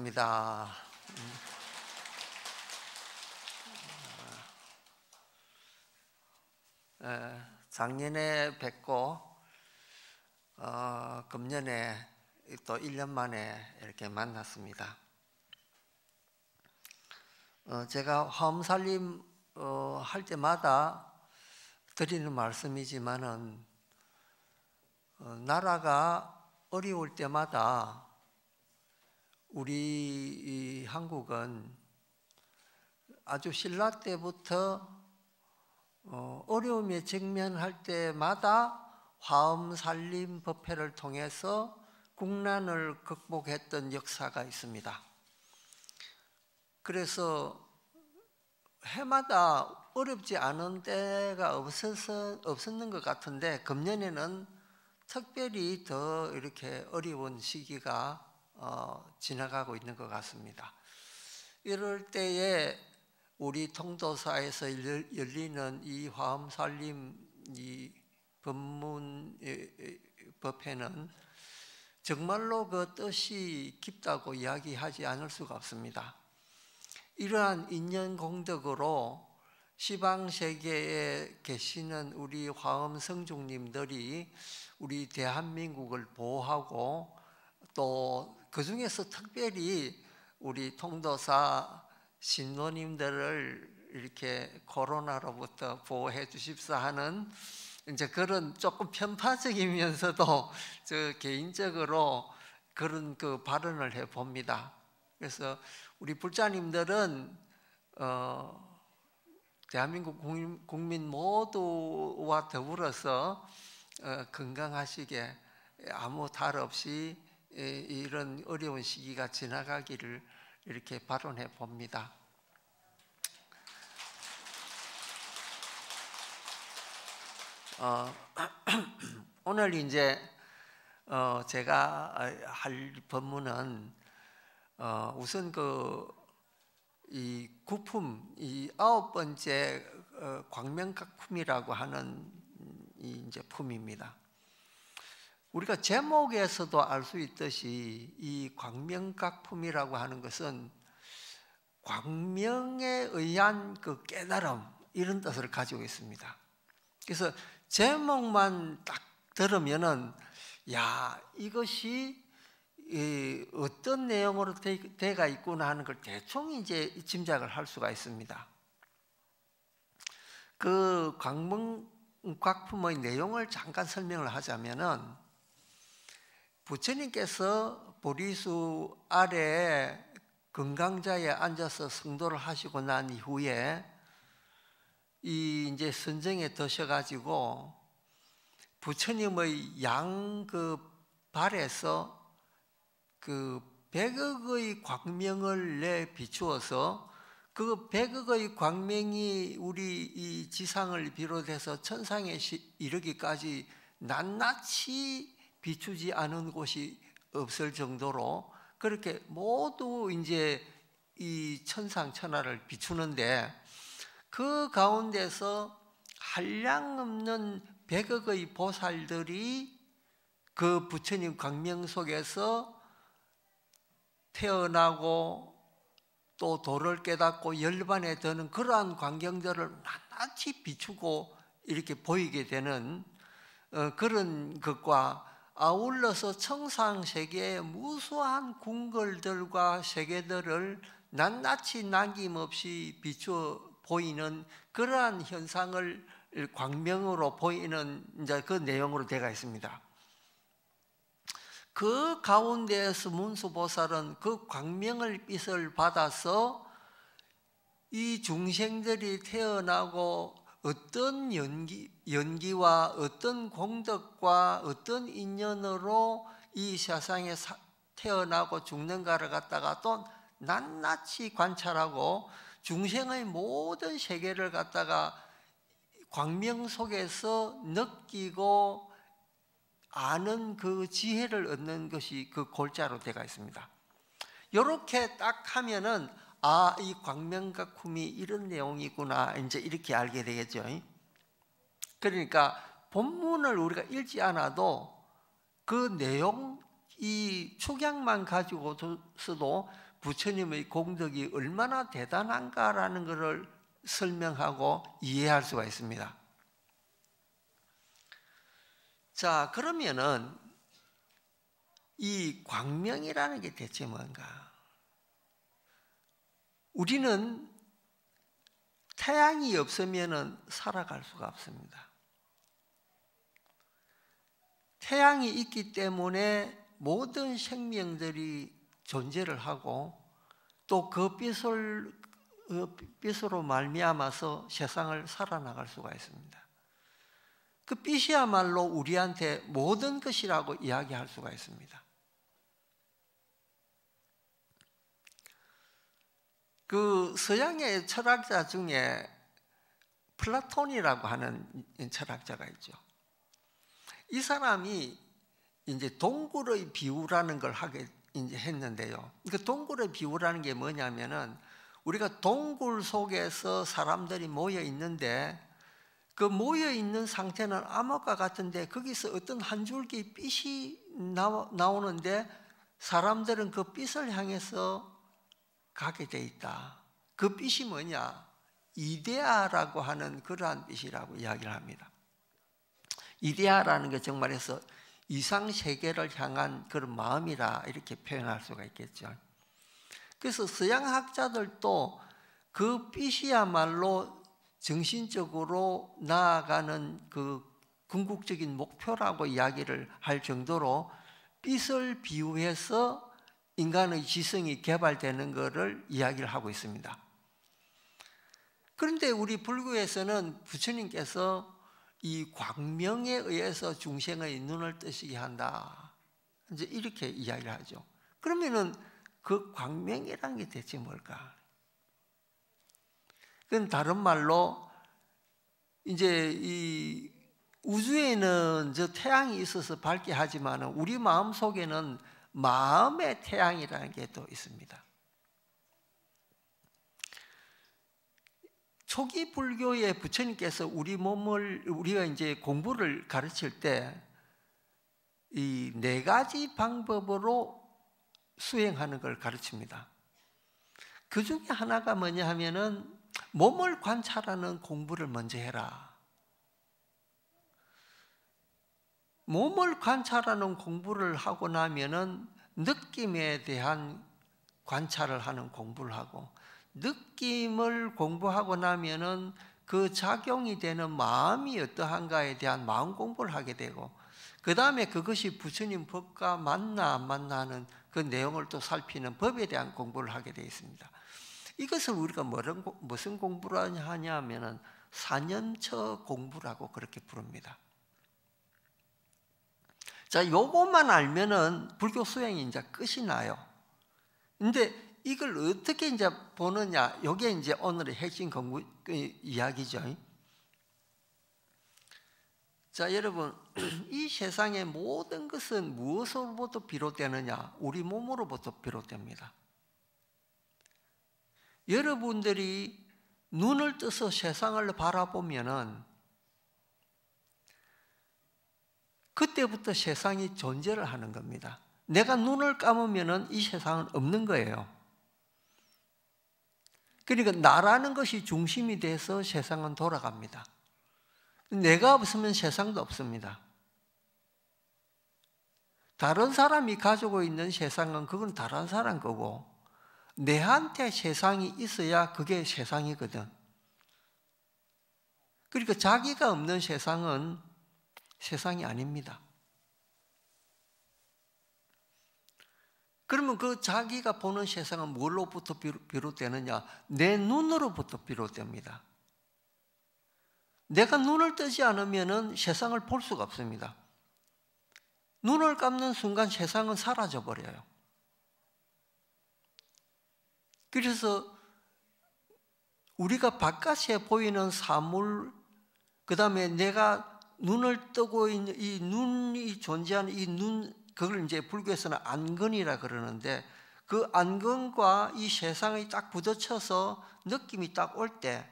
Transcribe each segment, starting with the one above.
입니다. 음. 아. 작년에 뵙고 어, 금년에 또 1년 만에 이렇게 만났습니다. 어, 제가 화엄살림 어, 할 때마다 드리는 말씀이지만은 어, 나라가 어려울 때마다 우리 한국은 아주 신라 때부터 어, 어려움에 직면할 때마다 화엄 살림 법회를 통해서 국난을 극복했던 역사가 있습니다. 그래서 해마다 어렵지 않은 때가 없어서 없었는 것 같은데 금년에는 특별히 더 이렇게 어려운 시기가 어, 지나가고 있는 것 같습니다. 이럴 때에 우리 통도사에서 열리는 이 화엄 살림 이 법문 법회는 정말로 그 뜻이 깊다고 이야기하지 않을 수가 없습니다. 이러한 인연 공덕으로 시방 세계에 계시는 우리 화엄 성중님들이 우리 대한민국을 보호하고 또그 중에서 특별히 우리 통도사 신도님들을 이렇게 코로나로부터 보호해 주십사 하는 이제 그런 조금 편파적이면서도 저 개인적으로 그런 그 발언을 해 봅니다. 그래서 우리 불자님들은 어 대한민국 국민, 국민 모두와 더불어서 어 건강하시게 아무 탈 없이 이런 어려운 시기가 지나가기를 이렇게 발언해 봅니다. 어, 오늘 이제 어, 제가 할 법문은 어, 우선 그 이 구품 이 아홉 번째 어, 광명각품이라고 하는 이 이제 품입니다. 우리가 제목에서도 알 수 있듯이 이 광명각품이라고 하는 것은 광명에 의한 그 깨달음 이런 뜻을 가지고 있습니다. 그래서 제목만 딱 들으면은 야 이것이 이 어떤 내용으로 돼가 있구나 하는 걸 대충 이제 짐작을 할 수가 있습니다. 그 광명 각품의 내용을 잠깐 설명을 하자면은 부처님께서 보리수 아래 건강자에 앉아서 성도를 하시고 난 이후에 이 이제 선정에 드셔가지고 부처님의 양 그 발에서 그 백억의 광명을 내 비추어서 그 백억의 광명이 우리 이 지상을 비롯해서 천상에 이르기까지 낱낱이 비추지 않은 곳이 없을 정도로 그렇게 모두 이제 이 천상천하를 비추는데 그 가운데서 한량없는 백억의 보살들이 그 부처님 광명 속에서 태어나고 또 도를 깨닫고 열반에 드는 그러한 광경들을 낱낱이 비추고 이렇게 보이게 되는 어, 그런 것과 아울러서 청상 세계의 무수한 궁궐들과 세계들을 낱낱이 남김없이 비추어 보이는 그러한 현상을 광명으로 보이는 이제 그 내용으로 되어 있습니다. 그 가운데에서 문수보살은 그 광명을 빛을 받아서 이 중생들이 태어나고 어떤 연기, 연기와 어떤 공덕과 어떤 인연으로 이 세상에 사, 태어나고 죽는가를 갖다가 또 낱낱이 관찰하고 중생의 모든 세계를 갖다가 광명 속에서 느끼고 아는 그 지혜를 얻는 것이 그 골자로 되어 있습니다. 이렇게 딱 하면은 아, 이 광명과 쿰이 이런 내용이구나. 이제 이렇게 알게 되겠죠. 그러니까 본문을 우리가 읽지 않아도 그 내용 이 축양만 가지고서도 부처님의 공덕이 얼마나 대단한가라는 것을 설명하고 이해할 수가 있습니다. 자, 그러면은 이 광명이라는 게 대체 뭔가? 우리는 태양이 없으면 살아갈 수가 없습니다. 태양이 있기 때문에 모든 생명들이 존재를 하고 또 그 빛을 어, 빛으로 말미암아서 세상을 살아나갈 수가 있습니다. 그 빛이야말로 우리한테 모든 것이라고 이야기할 수가 있습니다. 그 서양의 철학자 중에 플라톤이라고 하는 철학자가 있죠. 이 사람이 이제 동굴의 비유라는 걸 하게 이제 했는데요. 그 동굴의 비유라는 게 뭐냐면은 우리가 동굴 속에서 사람들이 모여 있는데 그 모여 있는 상태는 암흑과 같은데 거기서 어떤 한 줄기 빛이 나오는데 사람들은 그 빛을 향해서 가게 돼 있다. 그 빛이 뭐냐? 이데아라고 하는 그러한 빛이라고 이야기를 합니다. 이데아라는 게정말해서 이상 세계를 향한 그런 마음이라 이렇게 표현할 수가 있겠죠. 그래서 서양 학자들도 그 빛이야말로 정신적으로 나아가는 그 궁극적인 목표라고 이야기를 할 정도로 빛을 비유해서 인간의 지성이 개발되는 것을 이야기를 하고 있습니다. 그런데 우리 불교에서는 부처님께서 이 광명에 의해서 중생의 눈을 뜨시게 한다. 이제 이렇게 이야기를 하죠. 그러면은 그 광명이란 게 대체 뭘까? 그건 다른 말로 이제 이 우주에는 저 태양이 있어서 밝게 하지만 우리 마음 속에는 마음의 태양이라는 게 또 있습니다. 초기 불교의 부처님께서 우리 몸을 우리가 이제 공부를 가르칠 때 이 네 가지 방법으로 수행하는 걸 가르칩니다. 그 중에 하나가 뭐냐 하면은 몸을 관찰하는 공부를 먼저 해라. 몸을 관찰하는 공부를 하고 나면은 느낌에 대한 관찰을 하는 공부를 하고 느낌을 공부하고 나면은 그 작용이 되는 마음이 어떠한가에 대한 마음 공부를 하게 되고 그 다음에 그것이 부처님 법과 만나 안 만나는 그 내용을 또 살피는 법에 대한 공부를 하게 되어 있습니다. 이것을 우리가 무슨 공부를 하냐 하면은 사년처 공부라고 그렇게 부릅니다. 자, 요것만 알면은 불교 수행이 이제 끝이 나요. 근데 이걸 어떻게 이제 보느냐, 요게 이제 오늘의 핵심 공부 그 이야기죠. 자, 여러분, 이 세상의 모든 것은 무엇으로부터 비롯되느냐? 우리 몸으로부터 비롯됩니다. 여러분들이 눈을 떠서 세상을 바라보면은 그때부터 세상이 존재를 하는 겁니다. 내가 눈을 감으면 이 세상은 없는 거예요. 그러니까 나라는 것이 중심이 돼서 세상은 돌아갑니다. 내가 없으면 세상도 없습니다. 다른 사람이 가지고 있는 세상은 그건 다른 사람 거고 내한테 세상이 있어야 그게 세상이거든. 그러니까 자기가 없는 세상은 세상이 아닙니다. 그러면 그 자기가 보는 세상은 뭘로부터 비롯되느냐? 내 눈으로부터 비롯됩니다. 내가 눈을 뜨지 않으면 세상을 볼 수가 없습니다. 눈을 감는 순간 세상은 사라져버려요. 그래서 우리가 바깥에 보이는 사물, 그 다음에 내가 눈을 뜨고 있는 이 눈이 존재하는 이 눈 그걸 이제 불교에서는 안근이라 그러는데 그 안근과 이 세상이 딱 부딪혀서 느낌이 딱 올 때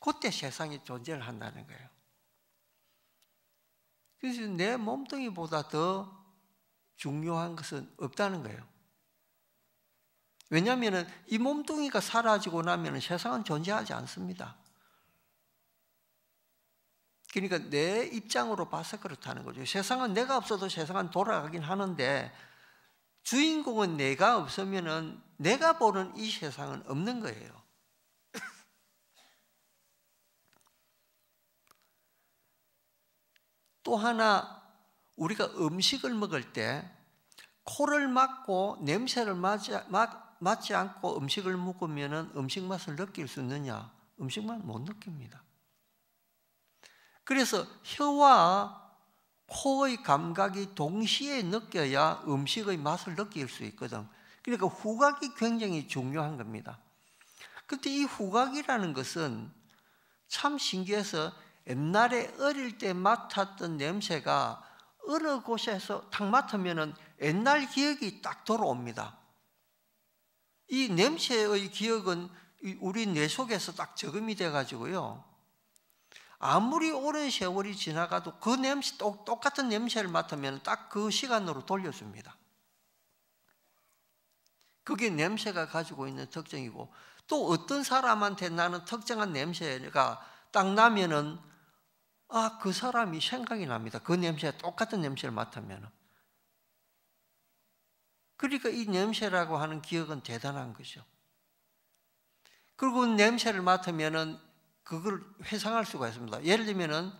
그때 세상이 존재를 한다는 거예요. 그래서 내 몸뚱이보다 더 중요한 것은 없다는 거예요. 왜냐하면 이 몸뚱이가 사라지고 나면 세상은 존재하지 않습니다. 그러니까 내 입장으로 봐서 그렇다는 거죠. 세상은 내가 없어도 세상은 돌아가긴 하는데 주인공은 내가 없으면은 내가 보는 이 세상은 없는 거예요. 또 하나 우리가 음식을 먹을 때 코를 막고 냄새를 맡지, 맡지 않고 음식을 먹으면 음식 맛을 느낄 수 있느냐? 음식 맛 못 느낍니다. 그래서 혀와 코의 감각이 동시에 느껴야 음식의 맛을 느낄 수 있거든. 그러니까 후각이 굉장히 중요한 겁니다. 근데 이 후각이라는 것은 참 신기해서 옛날에 어릴 때 맡았던 냄새가 어느 곳에서 탁 맡으면은 옛날 기억이 딱 돌아옵니다. 이 냄새의 기억은 우리 뇌 속에서 딱 저금이 돼가지고요. 아무리 오랜 세월이 지나가도 그 냄새 똑같은 냄새를 맡으면 딱 그 시간으로 돌려줍니다. 그게 냄새가 가지고 있는 특징이고 또 어떤 사람한테 나는 특정한 냄새가 딱 나면은 아, 그 사람이 생각이 납니다. 그 냄새 똑같은 냄새를 맡으면은. 그러니까 이 냄새라고 하는 기억은 대단한 거죠. 그리고 냄새를 맡으면은 그걸 회상할 수가 있습니다. 예를 들면은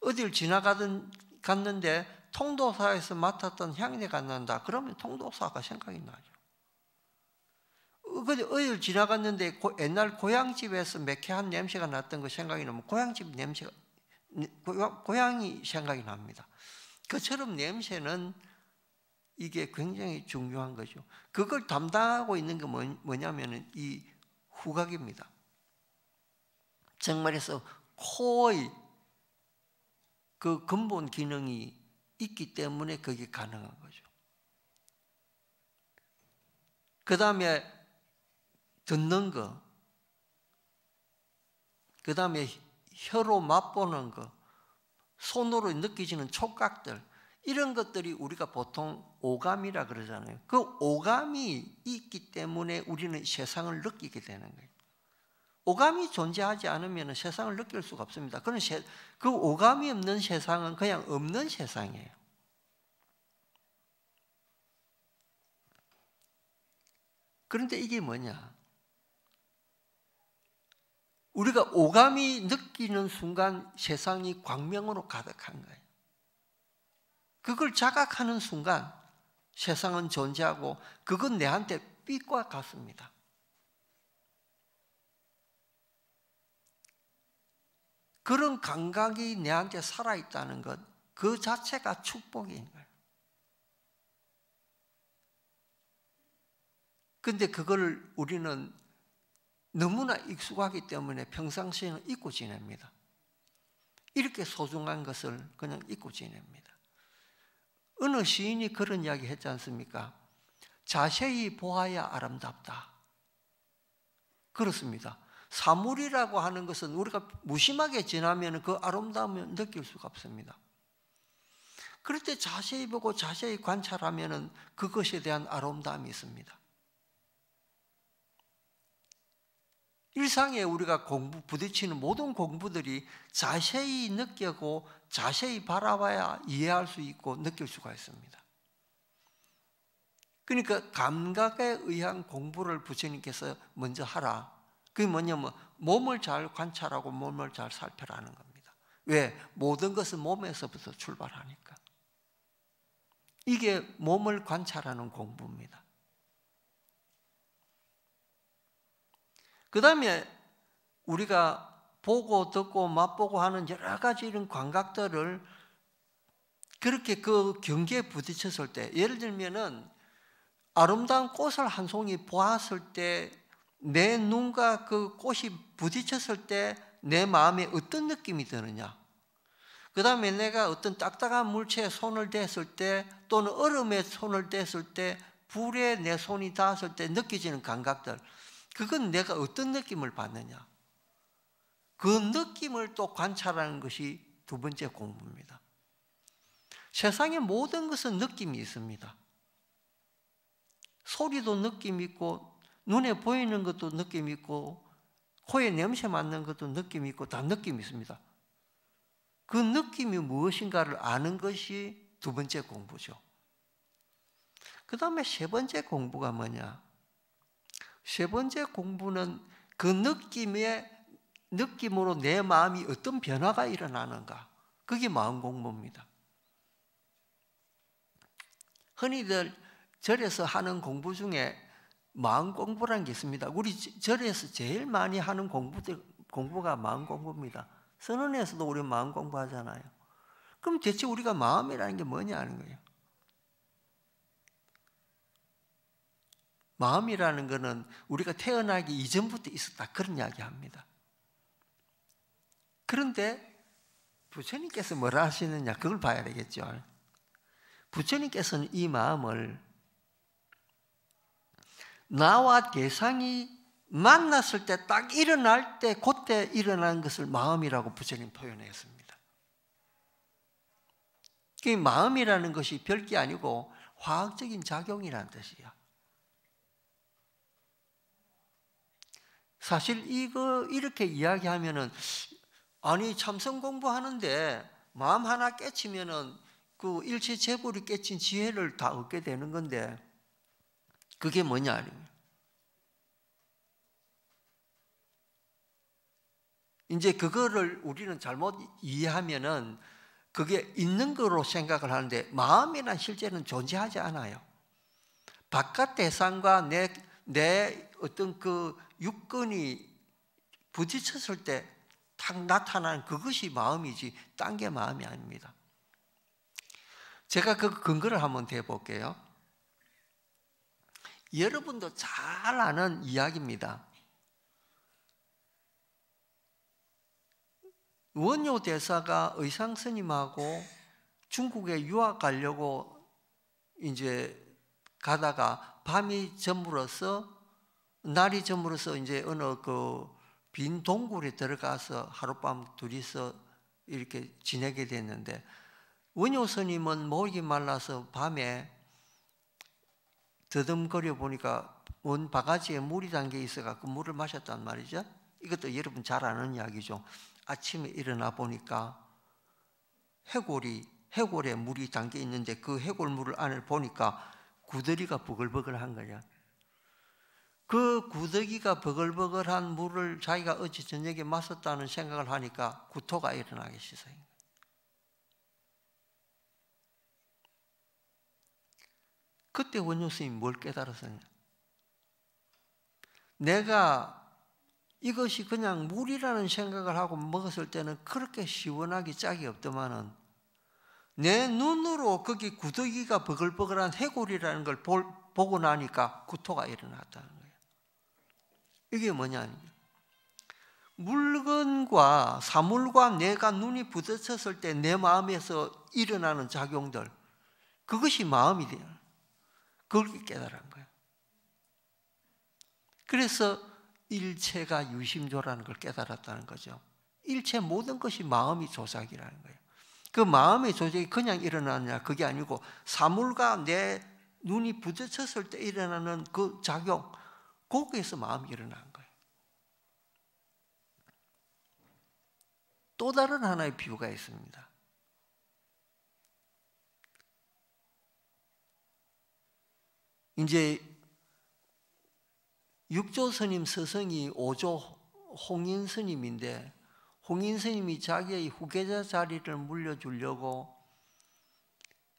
어딜 지나가든 갔는데 통도사에서 맡았던 향내가 난다. 그러면 통도사가 생각이 나죠. 어, 어딜 지나갔는데 옛날 고향집에서 매캐한 냄새가 났던 거 생각이 나면 고향집 냄새가 고향이 생각이 납니다. 그처럼 냄새는 이게 굉장히 중요한 거죠. 그걸 담당하고 있는 게 뭐, 뭐냐면 이 후각입니다. 정말에서 코의 그 근본 기능이 있기 때문에 그게 가능한 거죠. 그 다음에 듣는 거, 그 다음에 혀로 맛보는 거, 손으로 느끼지는 촉각들, 이런 것들이 우리가 보통 오감이라 그러잖아요. 그 오감이 있기 때문에 우리는 세상을 느끼게 되는 거예요. 오감이 존재하지 않으면 세상을 느낄 수가 없습니다. 그런 그 오감이 없는 세상은 그냥 없는 세상이에요. 그런데 이게 뭐냐? 우리가 오감이 느끼는 순간 세상이 광명으로 가득한 거예요. 그걸 자각하는 순간 세상은 존재하고 그건 내한테 빛과 같습니다. 그런 감각이 내한테 살아있다는 것, 그 자체가 축복인 거예요. 근데 그걸 우리는 너무나 익숙하기 때문에 평상시에는 잊고 지냅니다. 이렇게 소중한 것을 그냥 잊고 지냅니다. 어느 시인이 그런 이야기 했지 않습니까? 자세히 보아야 아름답다. 그렇습니다. 사물이라고 하는 것은 우리가 무심하게 지나면 그 아름다움을 느낄 수가 없습니다. 그럴 때 자세히 보고 자세히 관찰하면 그것에 대한 아름다움이 있습니다. 일상에 우리가 공부, 부딪히는 모든 공부들이 자세히 느끼고 자세히 바라봐야 이해할 수 있고 느낄 수가 있습니다. 그러니까 감각에 의한 공부를 부처님께서 먼저 하라 그게 뭐냐면 뭐, 몸을 잘 관찰하고 몸을 잘 살펴라는 겁니다. 왜? 모든 것은 몸에서부터 출발하니까. 이게 몸을 관찰하는 공부입니다. 그 다음에 우리가 보고 듣고 맛보고 하는 여러 가지 이런 광각들을 그렇게 그 경계에 부딪혔을 때 예를 들면은 아름다운 꽃을 한 송이 보았을 때내 눈과 그 꽃이 부딪혔을 때 내 마음에 어떤 느낌이 드느냐. 그 다음에 내가 어떤 딱딱한 물체에 손을 댔을 때 또는 얼음에 손을 댔을 때 불에 내 손이 닿았을 때 느껴지는 감각들. 그건 내가 어떤 느낌을 받느냐. 그 느낌을 또 관찰하는 것이 두 번째 공부입니다. 세상의 모든 것은 느낌이 있습니다. 소리도 느낌 있고 눈에 보이는 것도 느낌 있고 코에 냄새 맡는 것도 느낌 있고 다 느낌 있습니다. 그 느낌이 무엇인가를 아는 것이 두 번째 공부죠. 그 다음에 세 번째 공부가 뭐냐? 세 번째 공부는 그 느낌의 느낌으로 내 마음이 어떤 변화가 일어나는가? 그게 마음 공부입니다. 흔히들 절에서 하는 공부 중에 마음 공부라는 게 있습니다. 우리 절에서 제일 많이 하는 공부 공부가 마음 공부입니다. 선언에서도 우리 마음 공부하잖아요. 그럼 대체 우리가 마음이라는 게 뭐냐는 거예요. 마음이라는 거는 우리가 태어나기 이전부터 있었다 그런 이야기합니다. 그런데 부처님께서 뭐라 하시느냐 그걸 봐야 되겠죠. 부처님께서는 이 마음을 나와 개상이 만났을 때 딱 일어날 때 그때 일어난 것을 마음이라고 부처님 표현했습니다. 그 마음이라는 것이 별 게 아니고 화학적인 작용이라는 뜻이야. 사실 이거 이렇게 이야기하면은 아니 참선 공부하는데 마음 하나 깨치면은 그 일체 재벌이 깨친 지혜를 다 얻게 되는 건데 그게 뭐냐 아닙니까? 이제 그거를 우리는 잘못 이해하면은 그게 있는 거로 생각을 하는데 마음이나 실제는 존재하지 않아요. 바깥 대상과 내, 내 어떤 그 육근이 부딪혔을 때 탁 나타나는 그것이 마음이지 딴 게 마음이 아닙니다. 제가 그 근거를 한번 대볼게요. 여러분도 잘 아는 이야기입니다. 원효 대사가 의상 스님하고 중국에 유학 가려고 이제 가다가 밤이 저물어서 날이 저물어서 이제 어느 그 빈 동굴에 들어가서 하룻밤 둘이서 이렇게 지내게 됐는데 원효 스님은 목이 말라서 밤에 더듬거려 보니까 온 바가지에 물이 담겨 있어갖고 물을 마셨단 말이죠. 이것도 여러분 잘 아는 이야기죠. 아침에 일어나 보니까 해골이 해골에 물이 담겨 있는데 그 해골물을 안을 보니까 구더기가 버글버글한 거냐. 그 구더기가 버글버글한 물을 자기가 어제 저녁에 마셨다는 생각을 하니까 구토가 일어나기 시작해요. 그때 원효스님이 뭘 깨달았었냐? 내가 이것이 그냥 물이라는 생각을 하고 먹었을 때는 그렇게 시원하기 짝이 없더만은 내 눈으로 거기 구더기가 버글버글한 해골이라는 걸 볼, 보고 나니까 구토가 일어났다는 거예요. 이게 뭐냐? 물건과 사물과 내가 눈이 부딪혔을 때 내 마음에서 일어나는 작용들 그것이 마음이 돼요. 그걸 깨달은 거예요. 그래서 일체가 유심조라는 걸 깨달았다는 거죠. 일체 모든 것이 마음이 조작이라는 거예요. 그 마음의 조작이 그냥 일어나느냐 그게 아니고 사물과 내 눈이 부딪혔을 때 일어나는 그 작용 거기에서 마음이 일어난 거예요. 또 다른 하나의 비유가 있습니다. 이제 육조 스님 스승이 오조 홍인 스님인데 홍인 스님이 자기의 후계자 자리를 물려주려고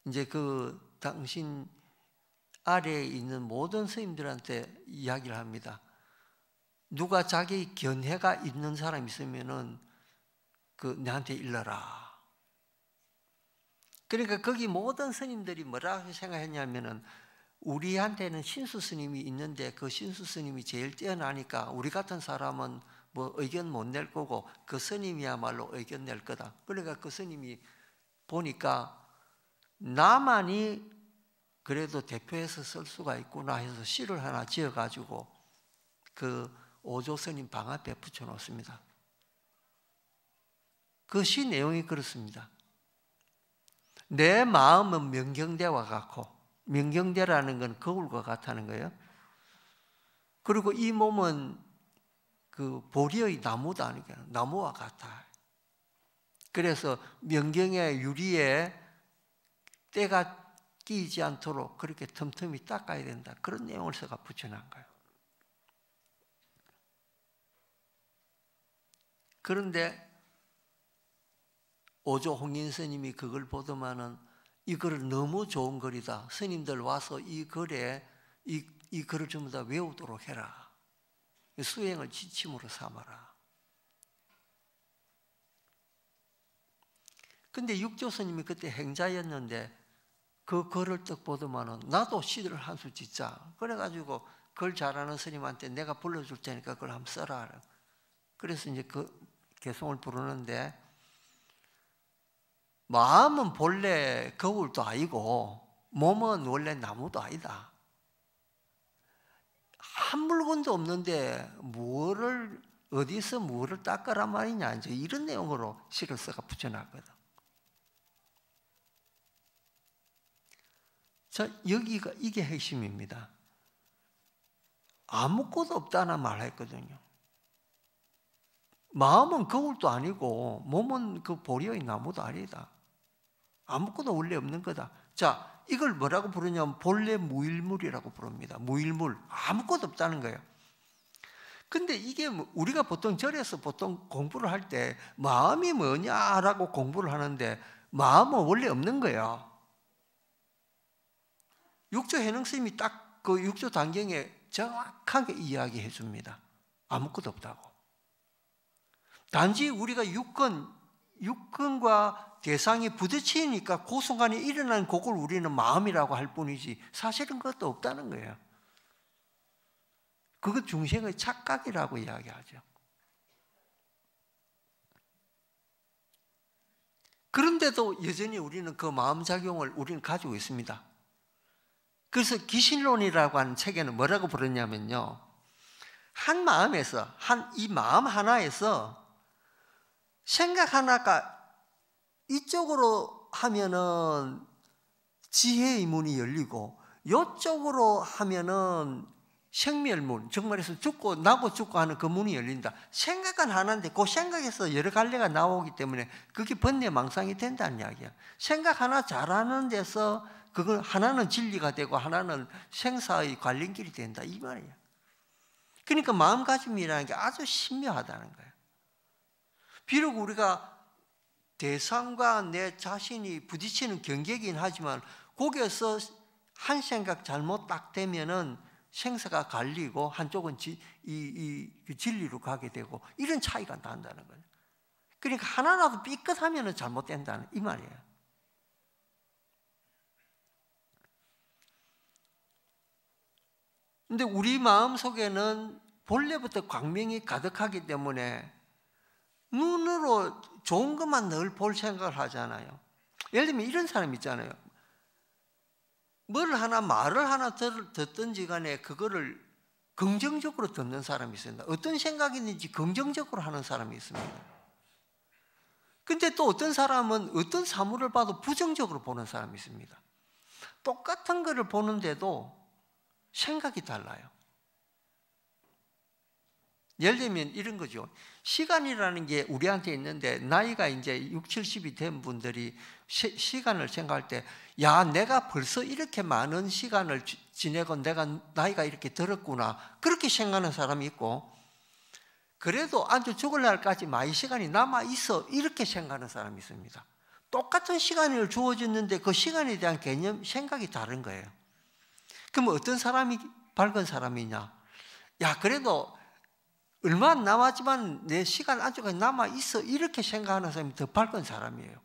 이제 그 당신 아래에 있는 모든 스님들한테 이야기를 합니다. 누가 자기 견해가 있는 사람 있으면은 그내한테 일러라. 그러니까 거기 모든 스님들이 뭐라고 생각했냐면은 우리한테는 신수 스님이 있는데 그 신수 스님이 제일 뛰어나니까 우리 같은 사람은 뭐 의견 못 낼 거고 그 스님이야말로 의견 낼 거다. 그러니까 그 스님이 보니까 나만이 그래도 대표해서 쓸 수가 있구나 해서 시를 하나 지어가지고 그 오조 스님 방 앞에 붙여놓습니다. 그 시 내용이 그렇습니다. 내 마음은 명경대와 같고 명경대라는 건 거울과 같다는 거예요. 그리고 이 몸은 그 보리의 나무도 아니게 나무와 같아. 그래서 명경의 유리에 때가 끼지 않도록 그렇게 틈틈이 닦아야 된다. 그런 내용을 제가 붙여놓은 거예요. 그런데 오조 홍인 스님이 그걸 보더만은 이글 너무 좋은 글이다. 스님들 와서 이 글에 이, 이 글을 전부 다 외우도록 해라. 수행을 지침으로 삼아라. 근데 육조스님이 그때 행자였는데 그 글을 떡 보더만은 나도 시를 한 수 짓자. 그래가지고 글 잘하는 스님한테 내가 불러줄 테니까 그걸 한번 써라. 그래서 이제 그 개송을 부르는데 마음은 본래 거울도 아니고 몸은 원래 나무도 아니다. 한 물건도 없는데 뭐를 어디서 뭐를 닦아라 말이냐 이제 이런 내용으로 시글서가 붙여놨거든. 자 여기가 이게 핵심입니다. 아무것도 없다나 말했거든요. 마음은 거울도 아니고 몸은 그 보리의 나무도 아니다. 아무것도 원래 없는 거다. 자, 이걸 뭐라고 부르냐면 본래 무일물이라고 부릅니다. 무일물. 아무것도 없다는 거예요. 근데 이게 뭐 우리가 보통 절에서 보통 공부를 할 때 마음이 뭐냐라고 공부를 하는데 마음은 원래 없는 거예요. 육조 해능스님이 딱 그 육조 단경에 정확하게 이야기해 줍니다. 아무것도 없다고. 단지 우리가 육건, 육건과 대상이 부딪히니까 그 순간에 일어난 곡을 우리는 마음이라고 할 뿐이지 사실은 그것도 없다는 거예요. 그것 중생의 착각이라고 이야기하죠. 그런데도 여전히 우리는 그 마음작용을 우리는 가지고 있습니다. 그래서 기신론이라고 하는 책에는 뭐라고 부르냐면요. 한 마음에서, 한 이 마음 하나에서 생각 하나가 이쪽으로 하면은 지혜의 문이 열리고 이쪽으로 하면은 생멸문, 정말에서 죽고 나고 죽고 하는 그 문이 열린다. 생각은 하나인데 그 생각에서 여러 갈래가 나오기 때문에 그게 번뇌망상이 된다는 이야기야. 생각 하나 잘하는 데서 그걸 하나는 진리가 되고 하나는 생사의 관련길이 된다 이 말이야. 그러니까 마음가짐이라는 게 아주 신묘하다는 거야. 비록 우리가 대상과 내 자신이 부딪히는 경계긴 하지만 거기에서 한 생각 잘못 딱 되면은 생사가 갈리고 한쪽은 지, 이, 이 그 진리로 가게 되고 이런 차이가 난다는 거예요. 그러니까 하나라도 삐끗하면은 잘못된다는 이 말이에요. 근데 우리 마음 속에는 본래부터 광명이 가득하기 때문에 눈으로 좋은 것만 늘 볼 생각을 하잖아요. 예를 들면 이런 사람 있잖아요. 뭘 하나 말을 하나 듣든지 간에 그거를 긍정적으로 듣는 사람이 있습니다. 어떤 생각이 있는지 긍정적으로 하는 사람이 있습니다. 근데 또 어떤 사람은 어떤 사물을 봐도 부정적으로 보는 사람이 있습니다. 똑같은 것을 보는데도 생각이 달라요. 예를 들면 이런 거죠. 시간이라는 게 우리한테 있는데 나이가 이제 6, 70이 된 분들이 시, 간을 생각할 때 야, 내가 벌써 이렇게 많은 시간을 지내고 내가 나이가 이렇게 들었구나. 그렇게 생각하는 사람이 있고 그래도 아주 죽을 날까지 많이 시간이 남아 있어. 이렇게 생각하는 사람이 있습니다. 똑같은 시간을 주어졌는데 그 시간에 대한 개념, 생각이 다른 거예요. 그럼 어떤 사람이 밝은 사람이냐? 야, 그래도 얼마 남았지만 내 시간 안쪽에 남아 있어 이렇게 생각하는 사람이 더 밝은 사람이에요.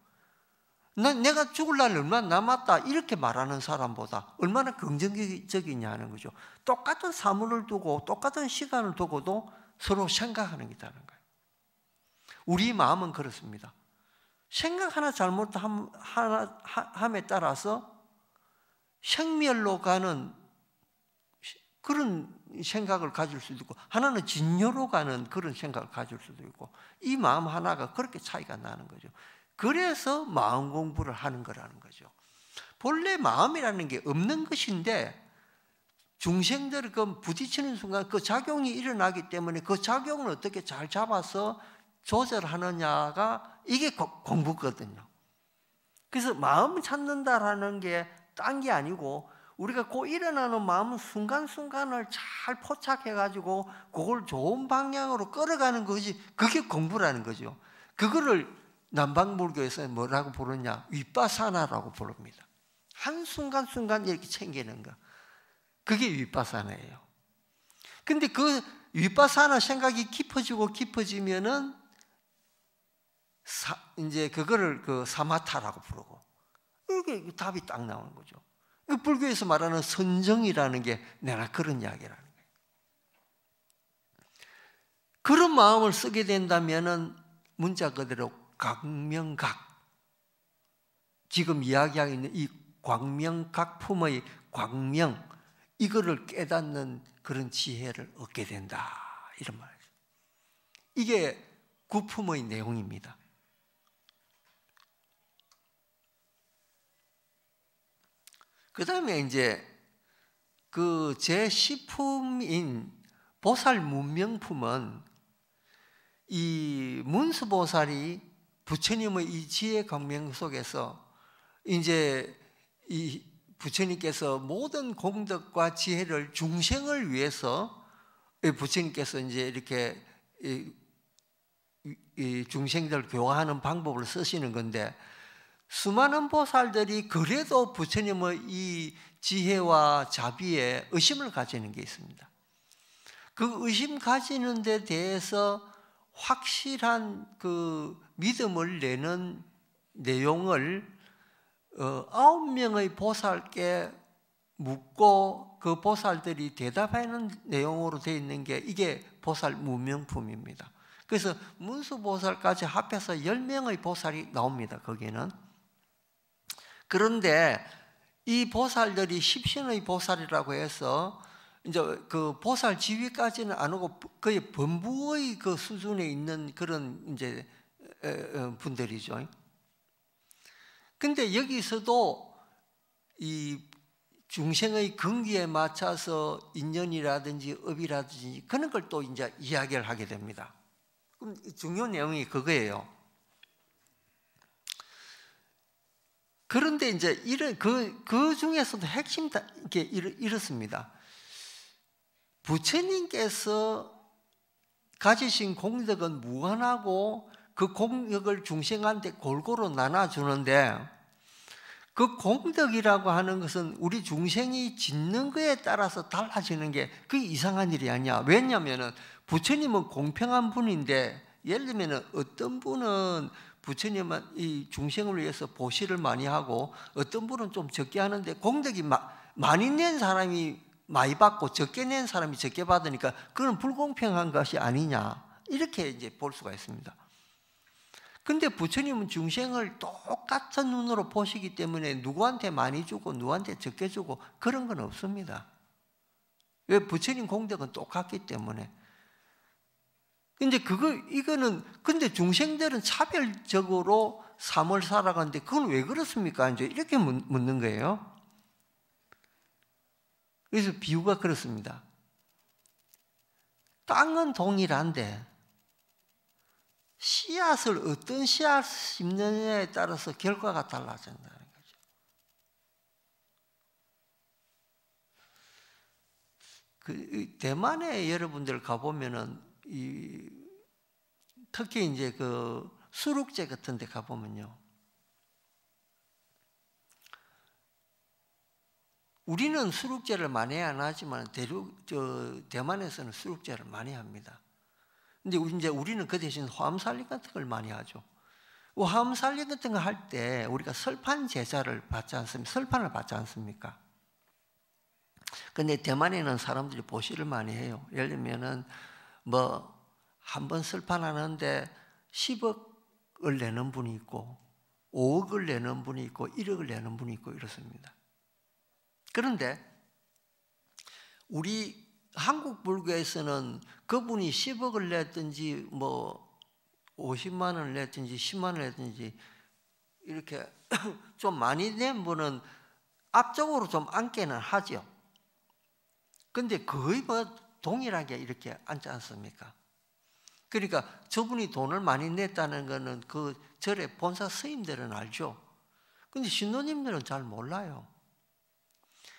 난 내가 죽을 날 얼마 남았다 이렇게 말하는 사람보다 얼마나 긍정적이냐 하는 거죠. 똑같은 사물을 두고 똑같은 시간을 두고도 서로 생각하는 게 다른 거예요. 우리 마음은 그렇습니다. 생각 하나 잘못함에 따라서 생멸로 가는 그런 생각을 가질 수도 있고 하나는 진료로 가는 그런 생각을 가질 수도 있고 이 마음 하나가 그렇게 차이가 나는 거죠. 그래서 마음 공부를 하는 거라는 거죠. 본래 마음이라는 게 없는 것인데 중생들그 부딪히는 순간 그 작용이 일어나기 때문에 그 작용을 어떻게 잘 잡아서 조절하느냐가 이게 공부거든요. 그래서 마음 찾는다라는 게 딴 게 아니고 우리가 그 일어나는 마음 순간순간을 잘 포착해가지고 그걸 좋은 방향으로 끌어가는 거지 그게 공부라는 거죠. 그거를 남방불교에서 뭐라고 부르냐 윗바사나라고 부릅니다. 한순간순간 이렇게 챙기는 거. 그게 윗바사나예요. 근데 그 윗바사나 생각이 깊어지고 깊어지면은 사, 이제 그거를 그 사마타라고 부르고 이게 답이 딱 나오는 거죠. 불교에서 말하는 선정이라는 게 내가 그런 이야기라는 거예요. 그런 마음을 쓰게 된다면은 문자 그대로 광명각. 지금 이야기하고 있는 이 광명각 품의 광명 이거를 깨닫는 그런 지혜를 얻게 된다 이런 말이죠. 이게 구품의 내용입니다. 그 다음에 이제 그 제10품인 보살 문명품은 이 문수보살이 부처님의 이 지혜 광명 속에서 이제 이 부처님께서 모든 공덕과 지혜를 중생을 위해서 부처님께서 이제 이렇게 이 중생들 교화하는 방법을 쓰시는 건데 수많은 보살들이 그래도 부처님의 이 지혜와 자비에 의심을 가지는 게 있습니다. 그 의심 가지는 데 대해서 확실한 그 믿음을 내는 내용을 어, 아홉 명의 보살께 묻고 그 보살들이 대답하는 내용으로 되어 있는 게 이게 보살 무명품입니다. 그래서 문수 보살까지 합해서 열명의 보살이 나옵니다. 거기는. 그런데 이 보살들이 십신의 보살이라고 해서 이제 그 보살 지위까지는 안 오고 거의 범부의 그 수준에 있는 그런 이제 분들이죠. 근데 여기서도 이 중생의 근기에 맞춰서 인연이라든지 업이라든지 그런 걸 또 이제 이야기를 하게 됩니다. 그럼 중요 한 내용이 그거예요. 그런데 이제 이런 그, 그 중에서도 핵심 다, 이게 이렇, 습니다 부처님께서 가지신 공덕은 무한하고 그 공덕을 중생한테 골고루 나눠주는데 그 공덕이라고 하는 것은 우리 중생이 짓는 것에 따라서 달라지는 게 그 이상한 일이 아니야. 왜냐하면 부처님은 공평한 분인데 예를 들면 어떤 분은 부처님은 이 중생을 위해서 보시를 많이 하고 어떤 분은 좀 적게 하는데 공덕이 마, 많이 낸 사람이 많이 받고 적게 낸 사람이 적게 받으니까 그건 불공평한 것이 아니냐 이렇게 이제 볼 수가 있습니다. 근데 부처님은 중생을 똑같은 눈으로 보시기 때문에 누구한테 많이 주고 누구한테 적게 주고 그런 건 없습니다. 왜 부처님 공덕은 똑같기 때문에 근데 그거 이거는 근데 중생들은 차별적으로 삶을 살아가는데 그건 왜 그렇습니까? 이제 이렇게 묻는 거예요. 그래서 비유가 그렇습니다. 땅은 동일한데 씨앗을 어떤 씨앗 심느냐에 따라서 결과가 달라진다는 거죠. 그 대만에 여러분들 가보면은 이 특히 이제 그 수룩제 같은 데 가보면요. 우리는 수룩제를 많이 안 하지만 대륙, 저, 대만에서는 수룩제를 많이 합니다. 근데 이제 우리는 그 대신 화암살림 같은 걸 많이 하죠. 화암살림 같은 거 할 때 우리가 설판 제자를 받지 않습니까? 설판을 받지 않습니까? 근데 대만에는 사람들이 보시를 많이 해요. 예를 들면은 뭐한번 설판하는데 10억을 내는 분이 있고 5억을 내는 분이 있고 1억을 내는 분이 있고 이렇습니다. 그런데 우리 한국 불교에서는 그분이 10억을 냈든지 뭐 50만 원을 냈든지 10만 원을 냈든지 이렇게 좀 많이 낸 분은 앞쪽으로 좀 앉게는 하죠. 근데 거의 뭐 동일하게 이렇게 앉지 않습니까? 그러니까 저분이 돈을 많이 냈다는 거는 그 절의 본사 스님들은 알죠. 근데 신도님들은 잘 몰라요.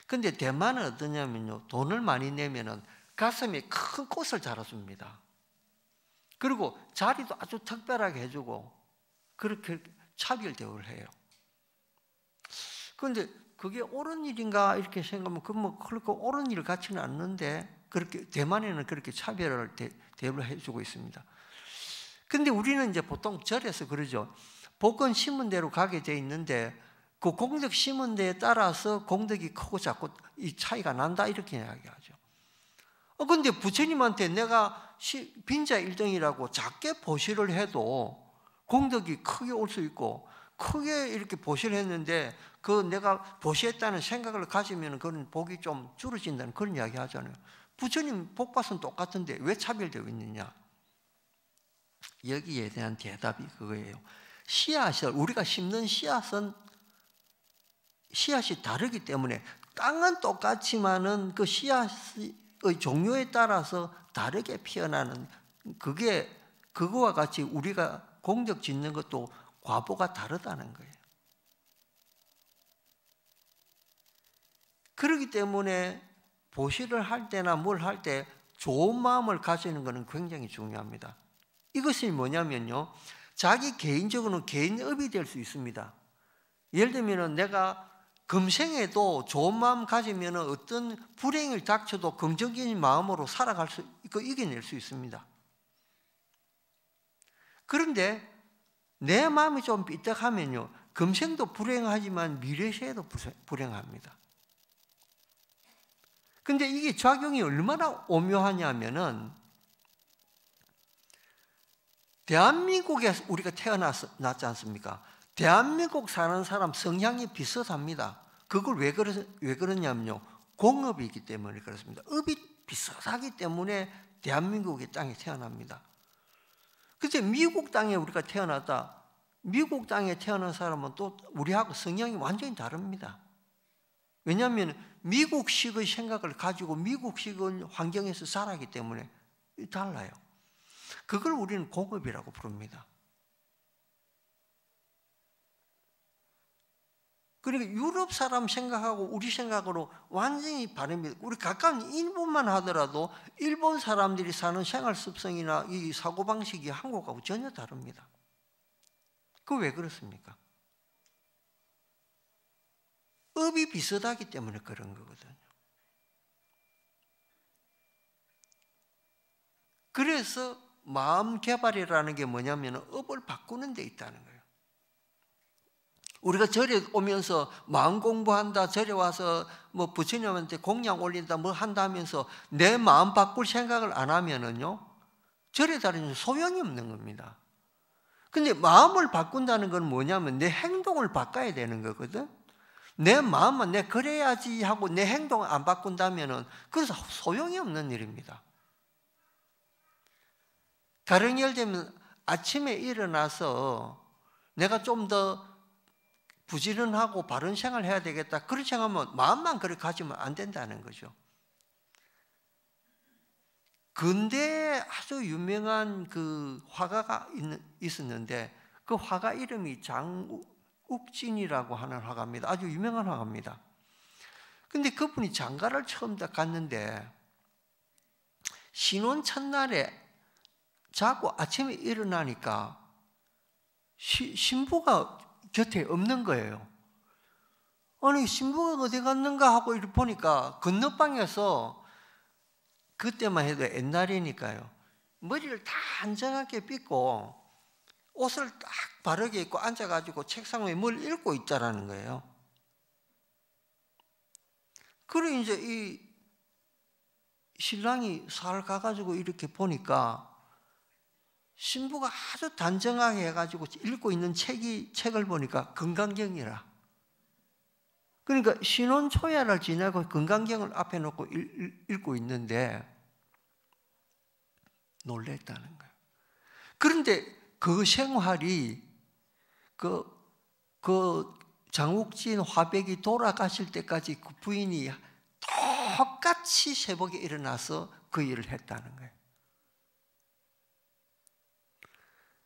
근데 대만은 어떠냐면요. 돈을 많이 내면은 가슴에 큰 꽃을 자라줍니다. 그리고 자리도 아주 특별하게 해주고 그렇게 차별 대우를 해요. 그런데 그게 옳은 일인가 이렇게 생각하면 그 뭐 그렇게 옳은 일 같지는 않는데 그렇게 대만에는 그렇게 차별을 대, 대우를 해주고 있습니다. 근데 우리는 이제 보통 절에서 그러죠. 복권 신문대로 가게 돼 있는데 그 공덕 심은데에 따라서 공덕이 크고 작고 이 차이가 난다 이렇게 이야기하죠. 어 근데 부처님한테 내가 시, 빈자 1등이라고 작게 보시를 해도 공덕이 크게 올 수 있고 크게 이렇게 보시를 했는데 그 내가 보시했다는 생각을 가지면 그건 복이 좀 줄어진다는 그런 이야기 하잖아요. 부처님 복받은 똑같은데 왜 차별되고 있느냐? 여기에 대한 대답이 그거예요. 씨앗을 우리가 심는 씨앗은 씨앗이 다르기 때문에 땅은 똑같지만은 그씨앗의 종류에 따라서 다르게 피어나는 그게 그거와 같이 우리가 공적 짓는 것도 과보가 다르다는 거예요. 그렇기 때문에 보시를 할 때나 뭘 할 때 좋은 마음을 가지는 것은 굉장히 중요합니다. 이것이 뭐냐면요. 자기 개인적으로는 개인업이 될 수 있습니다. 예를 들면 내가 금생에도 좋은 마음 가지면 어떤 불행을 닥쳐도 긍정적인 마음으로 살아갈 수 있고 이겨낼 수 있습니다. 그런데 내 마음이 좀 삐딱하면요. 금생도 불행하지만 미래세에도 불행합니다. 근데 이게 작용이 얼마나 오묘하냐면은 대한민국에 우리가 태어났지 않습니까? 대한민국 사는 사람 성향이 비슷합니다. 그걸 왜, 그러, 왜 그러냐면요. 공업이기 때문에 그렇습니다. 업이 비슷하기 때문에 대한민국의 땅에 태어납니다. 그때 미국 땅에 우리가 태어났다. 미국 땅에 태어난 사람은 또 우리하고 성향이 완전히 다릅니다. 왜냐하면 미국식의 생각을 가지고 미국식의 환경에서 살아기 때문에 달라요. 그걸 우리는 공업이라고 부릅니다. 그러니까 유럽 사람 생각하고 우리 생각으로 완전히 반입니다. 우리 가까운 일본만 하더라도 일본 사람들이 사는 생활 습성이나 이 사고방식이 한국하고 전혀 다릅니다. 그 왜 그렇습니까? 업이 비슷하기 때문에 그런 거거든요. 그래서 마음 개발이라는 게 뭐냐면 업을 바꾸는 데 있다는 거예요. 우리가 절에 오면서 마음 공부한다, 절에 와서 뭐 부처님한테 공양 올린다, 뭐 한다 하면서 내 마음 바꿀 생각을 안 하면은요, 절에 다니면 소용이 없는 겁니다. 근데 마음을 바꾼다는 건 뭐냐면 내 행동을 바꿔야 되는 거거든? 내 마음만 내 그래야지 하고 내 행동을 안 바꾼다면은 그래서 소용이 없는 일입니다. 가령 예를 들면 아침에 일어나서 내가 좀 더 부지런하고 바른 생활 해야 되겠다. 그런 생각하면 마음만 그렇게 가지면 안 된다는 거죠. 근데 아주 유명한 그 화가가 있었는데 그 화가 이름이 장 욱진이라고 하는 화가입니다. 아주 유명한 화가입니다. 근데 그분이 장가를 처음 갔는데 신혼 첫날에 자고 아침에 일어나니까 시, 신부가 곁에 없는 거예요. 아니 신부가 어디 갔는가 하고 이렇게 보니까 건너방에서 그때만 해도 옛날이니까요. 머리를 다 안전하게 빗고 옷을 딱 바르게 입고 앉아가지고 책상 위에 뭘 읽고 있자라는 거예요. 그래 이제 이 신랑이 살 가가지고 이렇게 보니까 신부가 아주 단정하게 해가지고 읽고 있는 책이 책을 보니까 건강경이라. 그러니까 신혼 초야를 지나고 건강경을 앞에 놓고 읽, 고 있는데 놀랬다는 거예요. 그런데 그 생활이 그, 그 장욱진 화백이 돌아가실 때까지 그 부인이 똑같이 새벽에 일어나서 그 일을 했다는 거예요.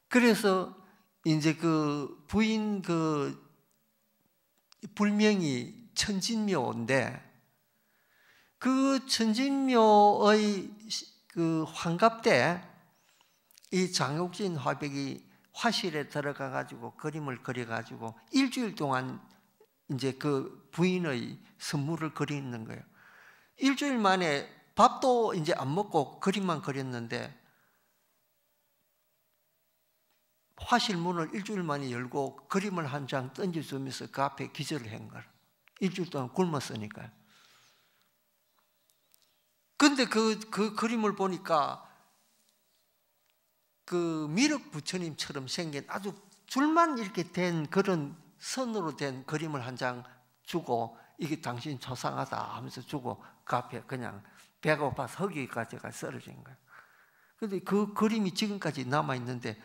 그래서 이제 그 부인 그 불명이 천진묘인데 그 천진묘의 그 환갑 때이 장혁진 화백이 화실에 들어가 가지고 그림을 그려 가지고 일주일 동안 이제 그 부인의 선물을 그리는 거예요. 일주일 만에 밥도 이제 안 먹고 그림만 그렸는데 화실 문을 일주일 만에 열고 그림을 한 장 던져주면서 그 앞에 기절을 한 거예요. 일주일 동안 굶었으니까요. 근데 그, 그 그림을 보니까 그 미륵 부처님처럼 생긴 아주 줄만 이렇게 된 그런 선으로 된 그림을 한 장 주고 이게 당신 조상하다 하면서 주고 그 앞에 그냥 배가 고파서 허기까지 가 쓰러진 거예요. 근데 그 그림이 지금까지 남아 있는데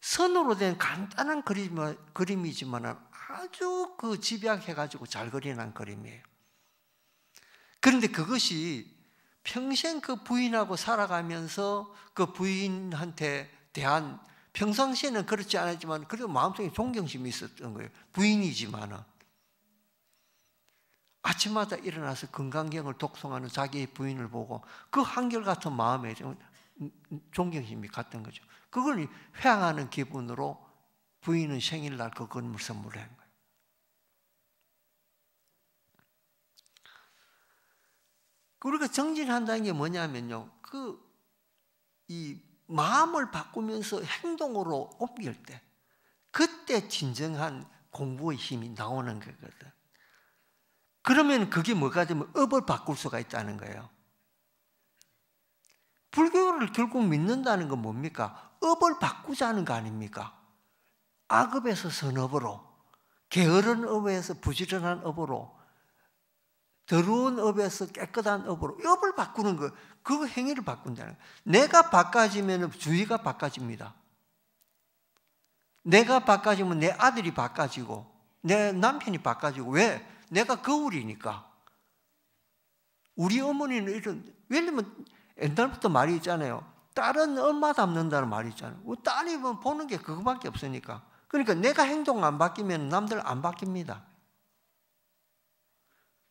선으로 된 간단한 그림, 그림이지만 아주 그 집약해가지고 잘 그리는 그림이에요. 그런데 그것이 평생 그 부인하고 살아가면서 그 부인한테 대한 평상시에는 그렇지 않았지만 그래도 마음속에 존경심이 있었던 거예요. 부인이지만은. 아침마다 일어나서 건강경을 독송하는 자기의 부인을 보고 그 한결같은 마음에 존경심이 갔던 거죠. 그걸 회항하는 기분으로 부인은 생일날 그 건물 선물을 한 거예요. 그러니까 정진한다는게 뭐냐면요. 그 이 마음을 바꾸면서 행동으로 옮길 때 그때 진정한 공부의 힘이 나오는 거거든. 그러면 그게 뭐가 되면 업을 바꿀 수가 있다는 거예요. 불교를 결국 믿는다는 건 뭡니까? 업을 바꾸자는 거 아닙니까? 악업에서 선업으로, 게으른 업에서 부지런한 업으로, 더러운 업에서 깨끗한 업으로 업을 바꾸는 거, 그 행위를 바꾼다는 거 내가 바꿔지면 주위가 바꿔집니다. 내가 바꿔지면 내 아들이 바꿔지고 내 남편이 바꿔지고 왜? 내가 거울이니까. 그 우리 어머니는 이런 왜냐 들면 옛날부터 말이 있잖아요. 딸은 엄마 닮는다는 말이 있잖아요. 딸이 보는 게 그거밖에 없으니까. 그러니까 내가 행동 안 바뀌면 남들 안 바뀝니다.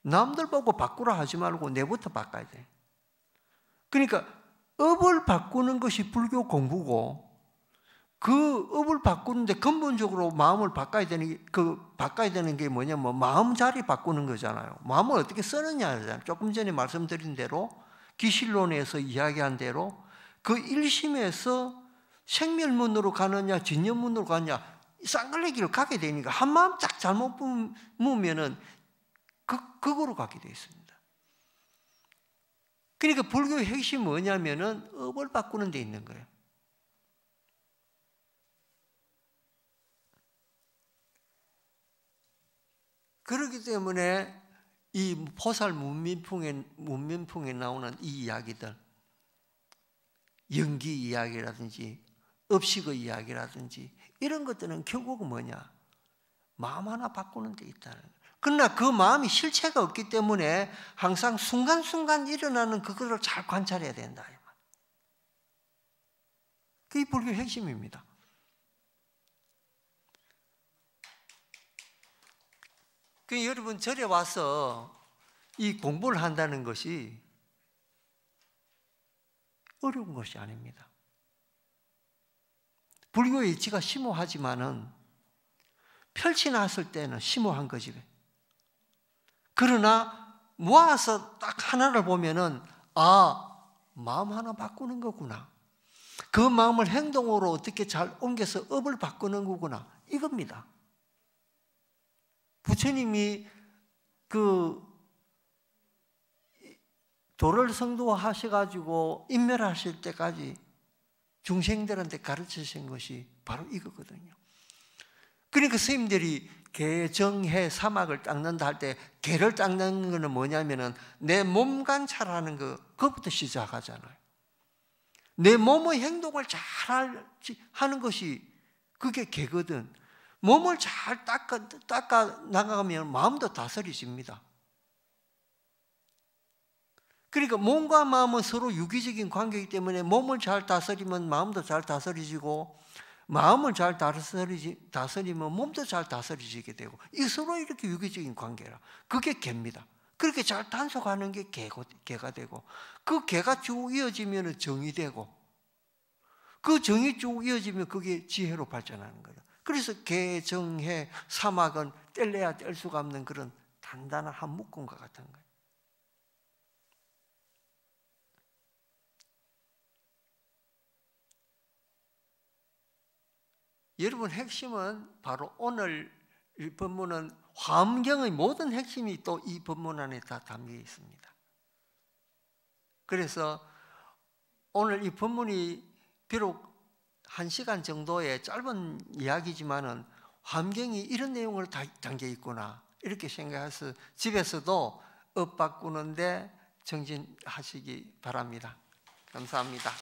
남들 보고 바꾸라 하지 말고 내부터 바꿔야 돼. 그러니까 업을 바꾸는 것이 불교 공부고 그 업을 바꾸는데 근본적으로 마음을 바꿔야 되는 그 바꿔야 되는 게 뭐냐면 뭐 마음 자리 바꾸는 거잖아요. 마음을 어떻게 쓰느냐잖아요. 조금 전에 말씀드린 대로 기실론에서 이야기한 대로 그 일심에서 생멸문으로 가느냐 진념문으로 가느냐 쌍끌레기를 가게 되니까 한 마음 딱 잘못 보면은 극극으로 그, 가게 되어 있습니다. 그러니까 불교의 핵심이 뭐냐면은 업을 바꾸는 데 있는 거예요. 그렇기 때문에 이 포살 문민풍에, 문민풍에 나오는 이 이야기들, 연기 이야기라든지, 업식의 이야기라든지, 이런 것들은 결국은 뭐냐? 마음 하나 바꾸는 데 있다는 그러나 그 마음이 실체가 없기 때문에 항상 순간순간 일어나는 그거를 잘 관찰해야 된다. 그게 불교의 핵심입니다. 그 여러분 절에 와서 이 공부를 한다는 것이 어려운 것이 아닙니다. 불교의 이치가 심오하지만은 펼치 났을 때는 심오한 것 거지. 그러나 모아서 딱 하나를 보면은 아 마음 하나 바꾸는 거구나. 그 마음을 행동으로 어떻게 잘 옮겨서 업을 바꾸는 거구나. 이겁니다. 부처님이 그 도를 성도하셔가지고 인멸하실 때까지 중생들한테 가르치신 것이 바로 이거거든요. 그러니까 스님들이 개정해 사막을 닦는다 할 때 개를 닦는 것은 뭐냐면은 내 몸 관찰하는 거 그것부터 시작하잖아요. 내 몸의 행동을 잘 하는 것이 그게 개거든. 몸을 잘 닦아, 닦아 나가면 마음도 다스리집니다. 그러니까 몸과 마음은 서로 유기적인 관계이기 때문에 몸을 잘 다스리면 마음도 잘 다스리지고 마음을 잘 다스리지, 다스리면 몸도 잘 다스리게 되고 이 서로 이렇게 유기적인 관계라 그게 개입니다. 그렇게 잘 단속하는 게 개고, 개가 되고 그 개가 쭉 이어지면 정이 되고 그 정이 쭉 이어지면 그게 지혜로 발전하는 거예요. 그래서 개, 정, 해, 사막은 뗄래야 뗄 수가 없는 그런 단단한 한 묶음과 같은 거예요. 여러분 핵심은 바로 오늘 이 본문은 환경의 모든 핵심이 또 이 본문 안에 다 담겨 있습니다. 그래서 오늘 이 본문이 비록 한 시간 정도의 짧은 이야기지만은 환경이 이런 내용을 다 담겨 있구나 이렇게 생각해서 집에서도 엇 바꾸는데 정진하시기 바랍니다. 감사합니다.